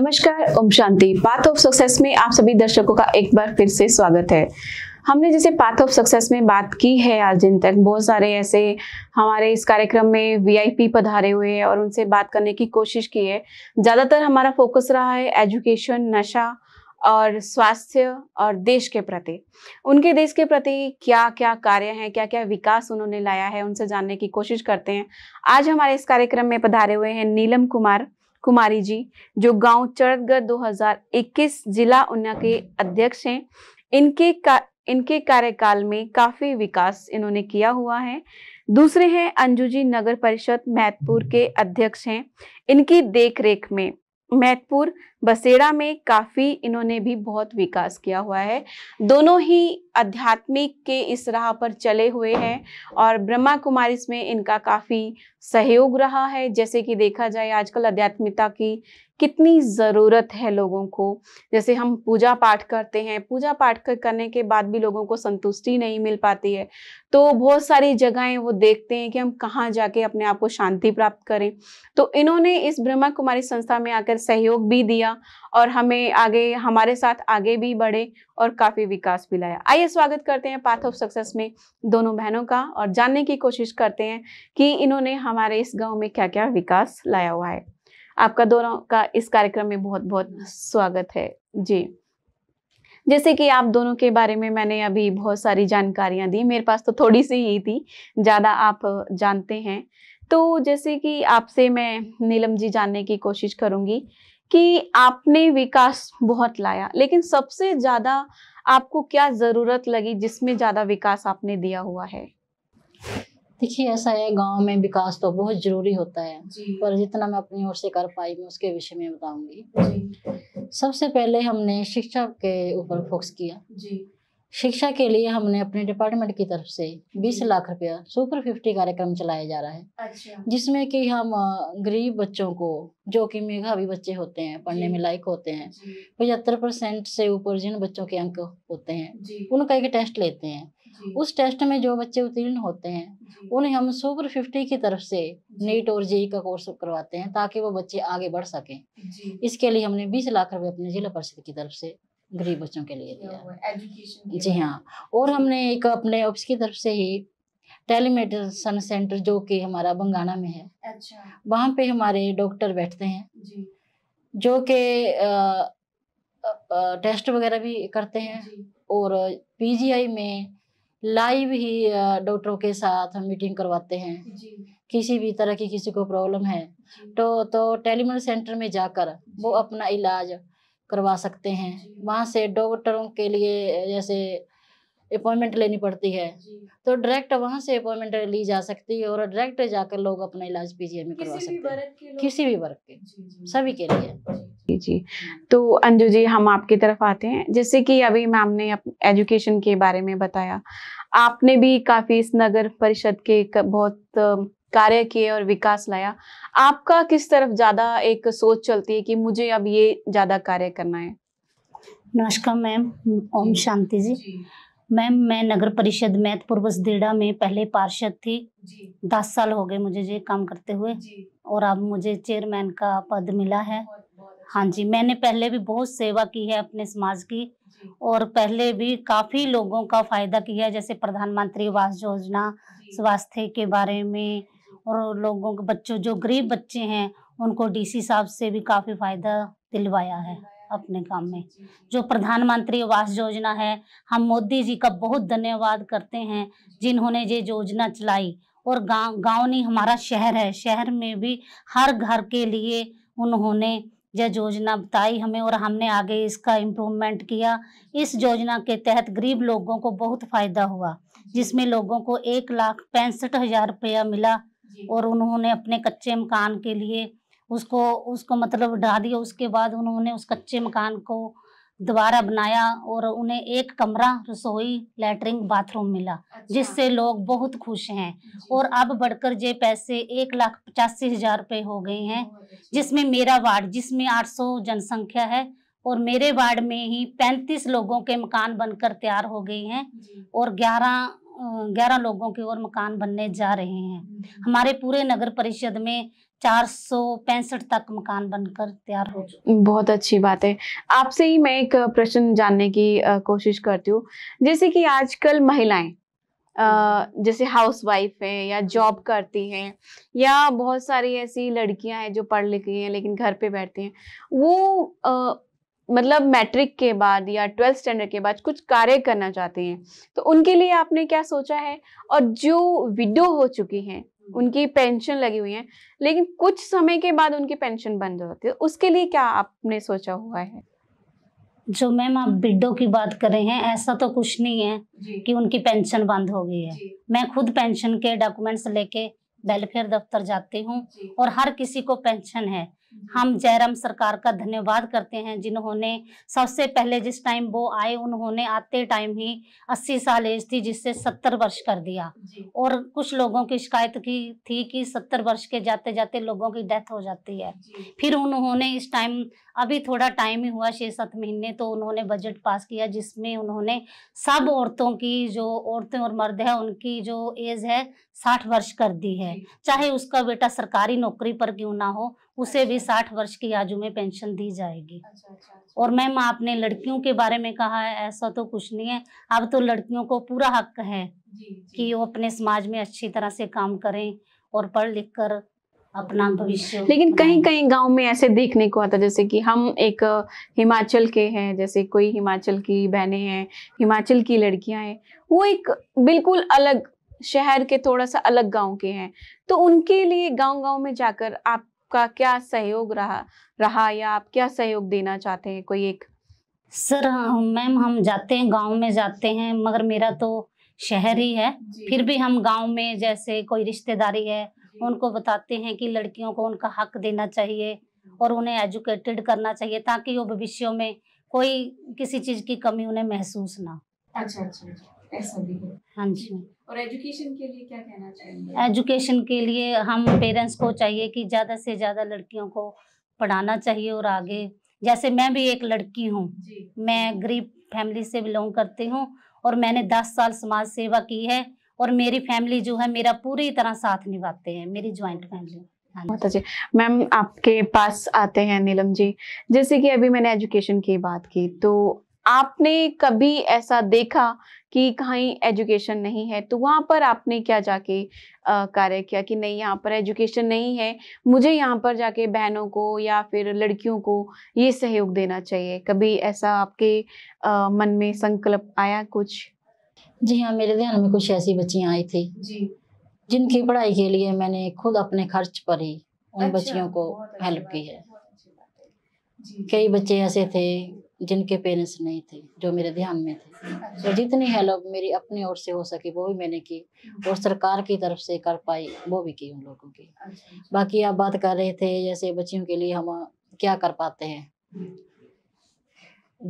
नमस्कार Om Shanti path of success में आप सभी दर्शकों का एक बार फिर से स्वागत है हमने जैसे पाथ ऑफ सक्सेस में बात की है आज दिन तक बहुत सारे ऐसे हमारे इस कार्यक्रम में वीआईपी पधारे हुए हैं और उनसे बात करने की कोशिश की है ज़्यादातर हमारा फोकस रहा है एजुकेशन नशा और स्वास्थ्य और देश के प्रति उनके देश के प्रति क्या क्या कार्य हैं क्या क्या विकास उन्होंने लाया है उनसे जानने की कोशिश करते हैं आज हमारे इस कार्यक्रम में पधारे हुए हैं नीलम कुमार कुमारी जी जो गांव चरतगढ़ 2021 जिला ऊना के अध्यक्ष हैं इनके का, इनके कार्यकाल में काफी विकास इन्होंने किया हुआ है दूसरे हैं अंजू जी नगर परिषद मैतपुर के अध्यक्ष हैं इनकी देखरेख में मैतपुर बसेड़ा में काफ़ी इन्होंने भी बहुत विकास किया हुआ है दोनों ही आध्यात्मिक के इस राह पर चले हुए हैं और ब्रह्मा कुमारी में इनका काफ़ी सहयोग रहा है जैसे कि देखा जाए आजकल आध्यात्मिकता की कितनी ज़रूरत है लोगों को जैसे हम पूजा पाठ करते हैं पूजा पाठ करने के बाद भी लोगों को संतुष्टि नहीं मिल पाती है तो बहुत सारी जगहें वो देखते हैं कि हम कहाँ जाके अपने आप को शांति प्राप्त करें तो इन्होंने इस ब्रह्मा कुमारी संस्था में आकर सहयोग भी दिया किया और हमें आगे हमारे साथ आगे भी बढ़े और काफ़ी विकास भी लाया आइए स्वागत करते हैं पाथ ऑफ सक्सेस में दोनों बहनों का और जानने की कोशिश करते हैं कि इन्होंने हमारे इस गाँव में क्या क्या विकास लाया हुआ है आपका दोनों का इस कार्यक्रम में बहुत बहुत स्वागत है जी जैसे कि आप दोनों के बारे में मैंने अभी बहुत सारी जानकारियां दी मेरे पास तो थोड़ी सी ही थी ज़्यादा आप जानते हैं तो जैसे कि आपसे मैं नीलम जी जानने की कोशिश करूंगी कि आपने विकास बहुत लाया लेकिन सबसे ज़्यादा आपको क्या ज़रूरत लगी जिसमें ज़्यादा विकास आपने दिया हुआ है देखिए ऐसा है गांव में विकास तो बहुत ज़रूरी होता है पर जितना मैं अपनी ओर से कर पाई मैं उसके विषय में बताऊंगी सबसे पहले हमने शिक्षा के ऊपर फोकस किया जी शिक्षा के लिए हमने अपने डिपार्टमेंट की तरफ से 20 लाख रुपया सुपर फिफ्टी कार्यक्रम चलाया जा रहा है अच्छा। जिसमें कि हम गरीब बच्चों को जो कि मेघावी बच्चे होते हैं पढ़ने में लायक होते हैं पचहत्तर परसेंट से ऊपर जिन बच्चों के अंक होते हैं उनका एक टेस्ट लेते हैं उस टेस्ट में जो बच्चे उत्तीर्ण होते हैं उन्हें हम सुपर फिफ्टी की तरफ से नीट और जेई e e का कोर्स करवाते हैं ताकि वो बच्चे आगे बढ़ सकें इसके लिए हमने बीस लाख रुपए अपने जिला परिषद की तरफ से गरीब बच्चों के लिए दिया एजुकेशन जी हाँ और हमने एक अपने ऑफिस की तरफ से ही टेलीमेडिसन सेंटर जो कि हमारा बंगाना में है अच्छा वहाँ पे हमारे डॉक्टर बैठते हैं जी जो कि टेस्ट वगैरह भी करते हैं और पीजीआई में लाइव ही डॉक्टरों के साथ हम मीटिंग करवाते हैं किसी भी तरह की किसी को प्रॉब्लम है तो तो टेलीमेड सेंटर में जाकर वो अपना इलाज करवा सकते हैं वहाँ से डॉक्टरों के लिए जैसे अपॉइंटमेंट लेनी पड़ती है तो डायरेक्ट वहाँ से अपॉइंटमेंट ली जा सकती है और डायरेक्ट जाकर लोग अपना इलाज पीजीआई में करवा सकते हैं किसी भी वर्ग के सभी के लिए जी जी तो अंजू जी हम आपकी तरफ आते हैं जैसे कि अभी मैम ने एजुकेशन के बारे में बताया आपने भी काफ़ी इस नगर परिषद के बहुत कार्य किए और विकास लाया आपका किस तरफ ज़्यादा एक सोच चलती है कि मुझे अब ये ज़्यादा कार्य करना है नमस्कार मैम ओम शांति जी, जी। मैम मैं नगर परिषद मैथपुर बसदेड़ा में पहले पार्षद थी जी। दस साल हो गए मुझे ये काम करते हुए जी। और अब मुझे चेयरमैन का पद मिला है अच्छा। हाँ जी मैंने पहले भी बहुत सेवा की है अपने समाज की और पहले भी काफ़ी लोगों का फ़ायदा किया जैसे प्रधानमंत्री आवास योजना स्वास्थ्य के बारे में और लोगों के बच्चों जो गरीब बच्चे हैं उनको डीसी साहब से भी काफ़ी फ़ायदा दिलवाया है अपने काम में जो प्रधानमंत्री आवास योजना है हम मोदी जी का बहुत धन्यवाद करते हैं जिन्होंने ये योजना चलाई और गांव गांव नहीं हमारा शहर है शहर में भी हर घर के लिए उन्होंने यह योजना बताई हमें और हमने आगे इसका इम्प्रूवमेंट किया इस योजना के तहत गरीब लोगों को बहुत फ़ायदा हुआ जिसमें लोगों को एक लाख पैंसठ हज़ार रुपया मिला और उन्होंने अपने कच्चे मकान के लिए उसको उसको मतलब ढा दिया उसके बाद उन्होंने उस कच्चे मकान को दोबारा बनाया और उन्हें एक कमरा रसोई लेटरिन बाथरूम मिला अच्छा। जिससे लोग बहुत खुश हैं और अब बढ़कर जे पैसे एक लाख पचासी हजार रुपये हो गए हैं जिसमें मेरा वार्ड जिसमें 800 जनसंख्या है और मेरे वार्ड में ही पैंतीस लोगों के मकान बनकर तैयार हो गए हैं और ग्यारह ग्यारह लोगों के और मकान बनने जा रहे हैं हम्म। हमारे पूरे नगर परिषद में चार सौ पैंसठ तक मकान बनकर तैयार हो चुके बहुत अच्छी बात है आपसे ही मैं एक प्रश्न जानने की कोशिश करती हूँ जैसे कि आजकल महिलाएं हम्म। जैसे हाउस वाइफ है या जॉब हम्म। करती हैं या बहुत सारी ऐसी लड़कियां हैं जो पढ़ लिखी हैं लेकिन घर पे बैठती हैं वो मतलब मैट्रिक के बाद या ट्वेल्थ स्टैंडर्ड के बाद कुछ कार्य करना चाहते हैं तो उनके लिए आपने क्या सोचा है और जो विडो हो चुकी हैं उनकी पेंशन लगी हुई है लेकिन कुछ समय के बाद उनकी पेंशन बंद होती है उसके लिए क्या आपने सोचा हुआ है जो मैम आप बिडो की बात कर रहे हैं ऐसा तो कुछ नहीं है कि उनकी पेंशन बंद हो गई है मैं खुद पेंशन के डॉक्यूमेंट्स लेके वेलफेयर दफ्तर जाती हूँ और हर किसी को पेंशन है हम जयराम सरकार का धन्यवाद करते हैं जिन्होंने सबसे पहले जिस टाइम वो आए उन्होंने आते टाइम ही 80 साल एज थी जिससे 70 वर्ष कर दिया और कुछ लोगों की शिकायत की थी कि 70 वर्ष के जाते जाते लोगों की डेथ हो जाती है फिर उन्होंने इस टाइम अभी थोड़ा टाइम ही हुआ छः सात महीने तो उन्होंने बजट पास किया जिसमें उन्होंने सब औरतों की जो औरतें और मर्द हैं उनकी जो एज है साठ वर्ष कर दी है चाहे उसका बेटा सरकारी नौकरी पर क्यों ना हो उसे भी अच्छा। साठ वर्ष की आयु में पेंशन दी जाएगी अच्छा, अच्छा, अच्छा। और मैम आपने लड़कियों के बारे में कहा है ऐसा तो कुछ नहीं है अब तो लड़कियों को पूरा हक है जी, जी। कि वो अपने समाज में अच्छी तरह से काम करें और पढ़ लिख कर अपना भविष्य लेकिन कहीं कहीं गांव में ऐसे देखने को आता जैसे कि हम एक हिमाचल के हैं जैसे कोई हिमाचल की बहनें हैं हिमाचल की लड़कियां हैं वो एक बिल्कुल अलग शहर के थोड़ा सा अलग गांव के हैं तो उनके लिए गांव गांव में जाकर आपका क्या सहयोग रहा रहा या आप क्या सहयोग देना चाहते हैं कोई एक सर मैम हम जाते हैं गांव में जाते हैं मगर मेरा तो शहर ही है फिर भी हम गांव में जैसे कोई रिश्तेदारी है उनको बताते हैं कि लड़कियों को उनका हक देना चाहिए और उन्हें एजुकेटेड करना चाहिए ताकि वो भविष्य में कोई किसी चीज़ की कमी उन्हें महसूस ना अच्छा, अच्छा अच्छा ऐसा भी है हाँ जी और एजुकेशन के लिए क्या कहना चाहेंगे एजुकेशन के लिए हम पेरेंट्स को चाहिए कि ज़्यादा से ज़्यादा लड़कियों को पढ़ाना चाहिए और आगे जैसे मैं भी एक लड़की हूँ मैं गरीब फैमिली से बिलोंग करती हूँ और मैंने दस साल समाज सेवा की है और मेरी फैमिली जो है मेरा पूरी तरह साथ निभाते हैं मेरी ज्वाइंट फैमिली बहुत अच्छे मैम आपके पास आते हैं नीलम जी जैसे कि अभी मैंने एजुकेशन की बात की तो आपने कभी ऐसा देखा कि कहीं एजुकेशन नहीं है तो वहाँ पर आपने क्या जाके कार्य किया कि नहीं यहाँ पर एजुकेशन नहीं है मुझे यहाँ पर जाके बहनों को या फिर लड़कियों को ये सहयोग देना चाहिए कभी ऐसा आपके आ, मन में संकल्प आया कुछ जी हाँ मेरे ध्यान में कुछ ऐसी बच्चियाँ आई थी जी जिनकी पढ़ाई के लिए मैंने खुद अपने खर्च पर ही उन अच्छा, बच्चियों को हेल्प की है कई बच्चे ऐसे थे जिनके पेरेंट्स नहीं थे जो मेरे ध्यान में थे तो जितनी हेल्प मेरी अपनी ओर से हो सकी वो भी मैंने की और सरकार की तरफ से कर पाई वो भी की उन लोगों की बाकी आप बात कर रहे थे जैसे बच्चियों के लिए हम क्या कर पाते हैं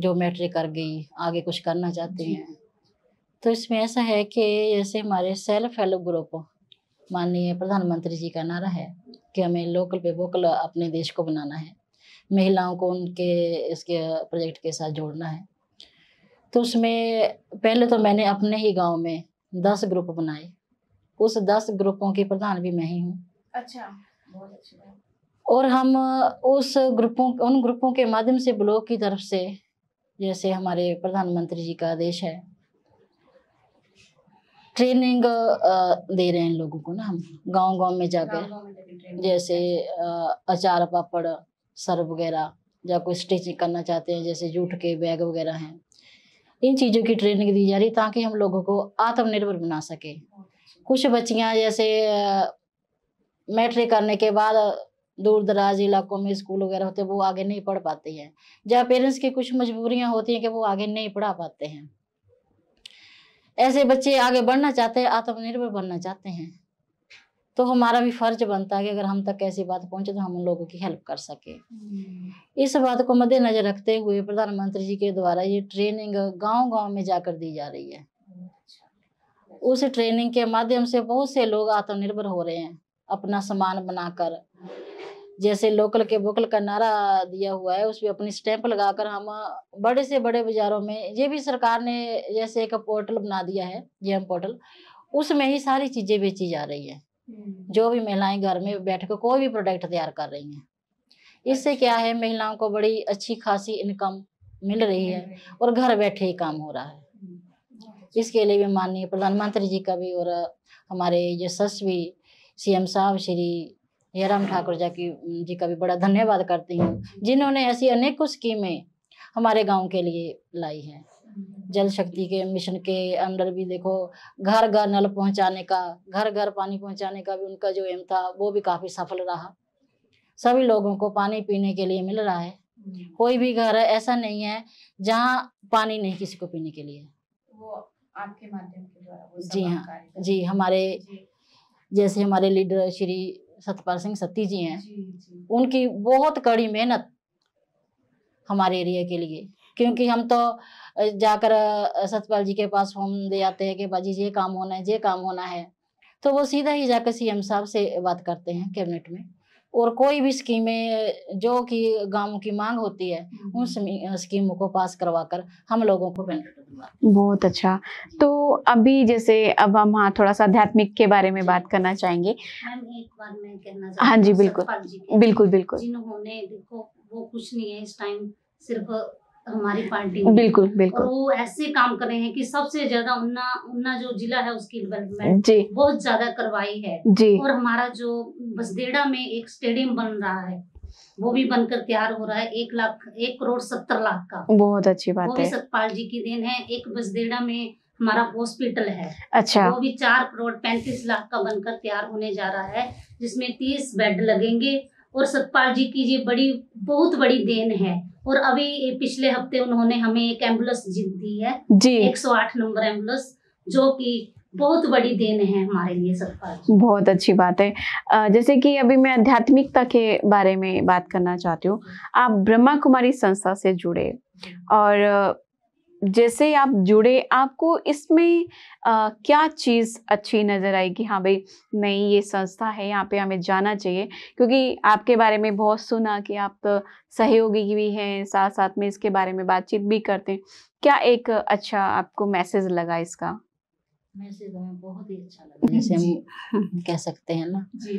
जो मैट्रिक कर गई आगे कुछ करना चाहते हैं तो इसमें ऐसा है कि जैसे हमारे सेल्फ हेल्प ग्रुप माननीय प्रधानमंत्री जी का नारा है कि हमें लोकल पे वोकल अपने देश को बनाना है महिलाओं को उनके इसके प्रोजेक्ट के साथ जोड़ना है तो उसमें पहले तो मैंने अपने ही गांव में दस ग्रुप बनाए उस दस ग्रुपों के प्रधान भी मैं ही हूँ अच्छा और हम उस ग्रुपों उन ग्रुपों के माध्यम से ब्लॉक की तरफ से जैसे हमारे प्रधानमंत्री जी का आदेश है ट्रेनिंग दे रहे हैं लोगों को ना हम गांव गांव में जाकर जैसे अचार पापड़ सर वगैरह या कोई स्टिचिंग करना चाहते हैं जैसे जूठ के बैग वगैरह हैं इन चीज़ों की ट्रेनिंग दी जा रही ताकि हम लोगों को आत्मनिर्भर बना सके कुछ बच्चियां जैसे मैट्रिक करने के बाद दूर दराज इलाकों में स्कूल वगैरह होते हैं वो आगे नहीं पढ़ पाते हैं या पेरेंट्स की कुछ मजबूरियां होती हैं कि वो आगे नहीं पढ़ा पाते हैं ऐसे बच्चे आगे बढ़ना चाहते हैं आत्मनिर्भर बनना चाहते हैं तो हमारा भी फर्ज बनता है कि अगर हम तक ऐसी बात पहुंचे तो हम उन लोगों की हेल्प कर सके हम्म। इस बात को मद्देनजर रखते हुए प्रधानमंत्री जी के द्वारा ये ट्रेनिंग गांव गांव में जाकर दी जा रही है अच्छा। उस ट्रेनिंग के माध्यम से बहुत से लोग आत्मनिर्भर हो रहे हैं अपना सामान बनाकर जैसे लोकल के वोकल का नारा दिया हुआ है उस पर अपनी स्टैंप लगाकर हम बड़े से बड़े बाजारों में ये भी सरकार ने जैसे एक पोर्टल बना दिया है जे पोर्टल उसमें ही सारी चीज़ें बेची जा रही है जो भी महिलाएं घर में बैठ कर कोई भी प्रोडक्ट तैयार कर रही हैं इससे क्या है महिलाओं को बड़ी अच्छी खासी इनकम मिल रही है और घर बैठे ही काम हो रहा है इसके लिए भी माननीय प्रधानमंत्री जी का भी और हमारे यशस्वी एम साहब श्री जयराम ठाकुर जी की जी का भी बड़ा धन्यवाद करती हूँ जिन्होंने ऐसी अनेकों स्कीमें हमारे गांव के लिए लाई हैं जल शक्ति के मिशन के अंडर भी देखो घर घर नल पहुंचाने का घर घर पानी पहुंचाने का भी उनका जो एम था वो भी काफ़ी सफल रहा सभी लोगों को पानी पीने के लिए मिल रहा है हम्म। कोई भी घर ऐसा नहीं है जहाँ पानी नहीं किसी को पीने के लिए आपके माध्यम जी हाँ जी हमारे जी। जैसे हमारे लीडर श्री सतपाल सिंह सत्ती जी हैं उनकी बहुत कड़ी मेहनत हमारे एरिया के लिए क्योंकि हम तो जाकर सतपाल जी के पास फॉर्म दे आते हैं कि बाजी ये काम होना है ये काम होना है तो वो सीधा ही जाकर सीएम साहब से बात करते हैं कैबिनेट में और कोई भी स्कीमें जो कि गांव की मांग होती है हम्म। उन स्कीमों को पास करवाकर हम लोगों को बेनिफिट बहुत अच्छा तो अभी जैसे अब हम हाँ थोड़ा सा आध्यात्मिक के बारे में बात करना चाहेंगे एक बार मैं कहना हाँ जी बिल्कुल जी बिल्कुल बिल्कुल जिन्होंने देखो वो कुछ नहीं है इस टाइम सिर्फ हमारी पार्टी बिल्कुल बिल्कुल और वो ऐसे काम कर रहे हैं कि सबसे ज्यादा उन्ना उन्ना जो जिला है उसकी डेवलपमेंट जी बहुत ज्यादा करवाई है जी और हमारा जो बसदेड़ा में एक स्टेडियम बन रहा है वो भी बनकर तैयार हो रहा है एक लाख एक करोड़ सत्तर लाख का बहुत अच्छी बात वो है सतपाल जी की देन है एक बसदेड़ा में हमारा हॉस्पिटल है अच्छा वो भी चार करोड़ पैंतीस लाख का बनकर तैयार होने जा रहा है जिसमें तीस बेड लगेंगे और सतपाल जी की ये बड़ी बहुत बड़ी देन है और अभी पिछले हफ्ते उन्होंने हमें एक एम्बुलेंस दी है जी एक सौ आठ नंबर एम्बुलेंस जो कि बहुत बड़ी देन है हमारे लिए सतपाल बहुत अच्छी बात है जैसे कि अभी मैं आध्यात्मिकता के बारे में बात करना चाहती हूँ आप ब्रह्मा कुमारी संस्था से जुड़े और जैसे आप जुड़े आपको इसमें आ, क्या चीज़ अच्छी नज़र आई कि हाँ भाई नहीं ये संस्था है यहाँ पे हमें जाना चाहिए क्योंकि आपके बारे में बहुत सुना कि आप तो सहयोगी भी हैं साथ साथ में इसके बारे में बातचीत भी करते हैं क्या एक अच्छा आपको मैसेज लगा इसका मैसेज हमें बहुत ही अच्छा लगा जैसे हम कह सकते हैं ना जी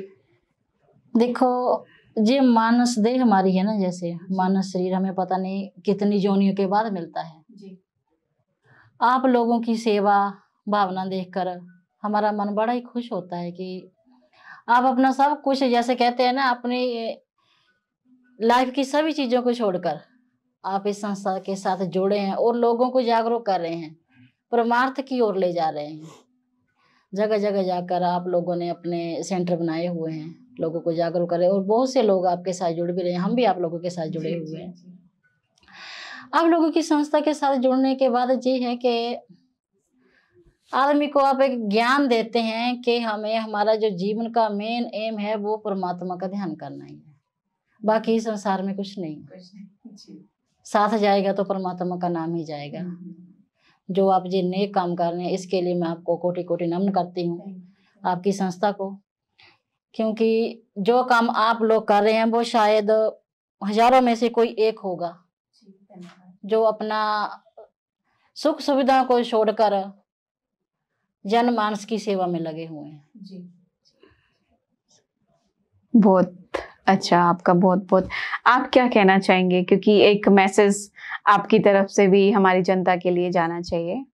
देखो ये मानस देह हमारी है ना जैसे मानस शरीर हमें पता नहीं कितनी जोनियों के बाद मिलता है जी आप लोगों की सेवा भावना देखकर हमारा मन बड़ा ही खुश होता है कि आप अपना सब कुछ जैसे कहते हैं ना अपनी लाइफ की सभी चीज़ों को छोड़कर आप इस संस्था के साथ जुड़े हैं और लोगों को जागरूक कर रहे हैं परमार्थ की ओर ले जा रहे हैं जगह जगह जाकर आप लोगों ने अपने सेंटर बनाए हुए हैं लोगों को जागरूक कर रहे हैं और बहुत से लोग आपके साथ जुड़ भी रहे हैं हम भी आप लोगों के साथ जुड़े हुए हैं आप लोगों की संस्था के साथ जुड़ने के बाद ये है कि आदमी को आप एक ज्ञान देते हैं कि हमें हमारा जो जीवन का मेन एम है वो परमात्मा का ध्यान करना ही है बाकी संसार में कुछ नहीं साथ जाएगा तो परमात्मा का नाम ही जाएगा हम्म, हम्म। जो आप जी नए काम कर रहे हैं इसके लिए मैं आपको कोटि कोटि नमन करती हूँ आपकी संस्था को क्योंकि जो काम आप लोग कर रहे हैं वो शायद हजारों में से कोई एक होगा जो अपना सुख सुविधा को छोड़कर जनमानस की सेवा में लगे हुए हैं जी बहुत अच्छा आपका बहुत बहुत आप क्या कहना चाहेंगे क्योंकि एक मैसेज आपकी तरफ से भी हमारी जनता के लिए जाना चाहिए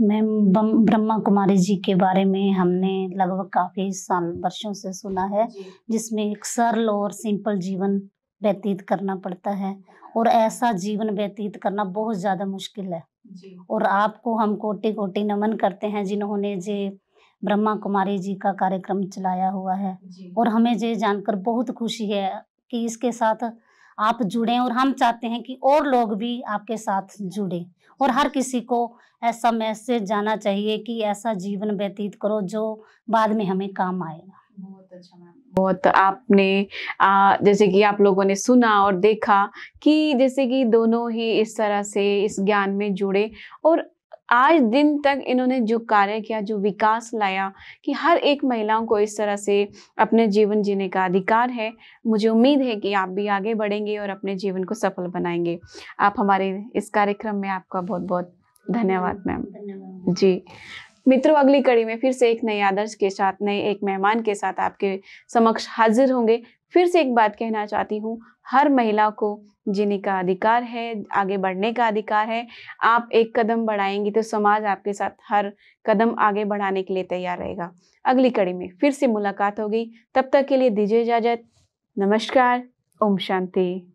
मैम ब्रह्मा कुमारी जी के बारे में हमने लगभग काफ़ी साल वर्षों से सुना है जिसमें एक सरल और सिंपल जीवन व्यतीत करना पड़ता है और ऐसा जीवन व्यतीत करना बहुत ज़्यादा मुश्किल है और आपको हम कोटि कोटि नमन करते हैं जिन्होंने जे ब्रह्मा कुमारी जी का कार्यक्रम चलाया हुआ है और हमें ये जानकर बहुत खुशी है कि इसके साथ आप जुड़े और हम चाहते हैं कि और लोग भी आपके साथ जुड़े और हर किसी को ऐसा मैसेज जाना चाहिए कि ऐसा जीवन व्यतीत करो जो बाद में हमें काम आएगा अच्छा बहुत आपने आ, जैसे कि आप लोगों ने सुना और देखा कि जैसे कि दोनों ही इस तरह से इस ज्ञान में जुड़े और आज दिन तक इन्होंने जो कार्य किया जो विकास लाया कि हर एक महिलाओं को इस तरह से अपने जीवन जीने का अधिकार है मुझे उम्मीद है कि आप भी आगे बढ़ेंगे और अपने जीवन को सफल बनाएंगे आप हमारे इस कार्यक्रम में आपका बहुत बहुत धन्यवाद मैम जी मित्रों अगली कड़ी में फिर से एक नए आदर्श के साथ नए एक मेहमान के साथ आपके समक्ष हाजिर होंगे फिर से एक बात कहना चाहती हूँ हर महिला को जीने का अधिकार है आगे बढ़ने का अधिकार है आप एक कदम बढ़ाएंगी तो समाज आपके साथ हर कदम आगे बढ़ाने के लिए तैयार रहेगा अगली कड़ी में फिर से मुलाकात होगी तब तक के लिए दीजिए इजाजत नमस्कार ओम शांति